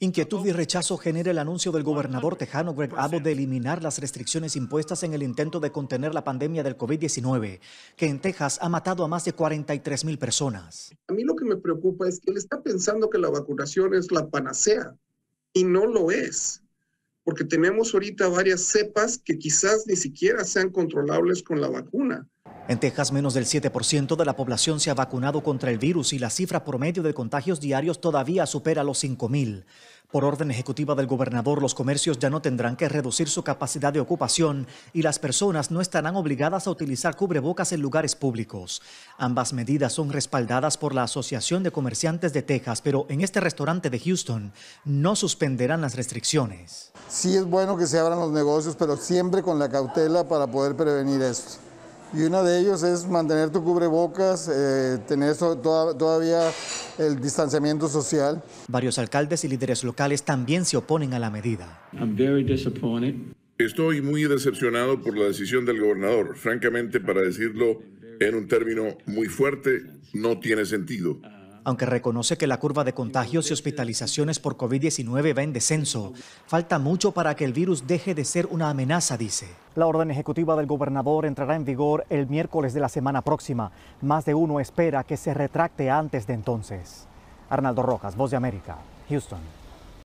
Inquietud y rechazo genera el anuncio del gobernador tejano Greg Abbott de eliminar las restricciones impuestas en el intento de contener la pandemia del COVID-19, que en Texas ha matado a más de 43 mil personas. A mí lo que me preocupa es que él está pensando que la vacunación es la panacea y no lo es, porque tenemos ahorita varias cepas que quizás ni siquiera sean controlables con la vacuna. En Texas, menos del 7% de la población se ha vacunado contra el virus y la cifra promedio de contagios diarios todavía supera los 5.000. Por orden ejecutiva del gobernador, los comercios ya no tendrán que reducir su capacidad de ocupación y las personas no estarán obligadas a utilizar cubrebocas en lugares públicos. Ambas medidas son respaldadas por la Asociación de Comerciantes de Texas, pero en este restaurante de Houston no suspenderán las restricciones. Sí es bueno que se abran los negocios, pero siempre con la cautela para poder prevenir esto y uno de ellos es mantener tu cubrebocas, eh, tener todavía el distanciamiento social. Varios alcaldes y líderes locales también se oponen a la medida. Estoy muy decepcionado por la decisión del gobernador. Francamente, para decirlo en un término muy fuerte, no tiene sentido aunque reconoce que la curva de contagios y hospitalizaciones por COVID-19 va en descenso. Falta mucho para que el virus deje de ser una amenaza, dice. La orden ejecutiva del gobernador entrará en vigor el miércoles de la semana próxima. Más de uno espera que se retracte antes de entonces. Arnaldo Rojas, Voz de América, Houston.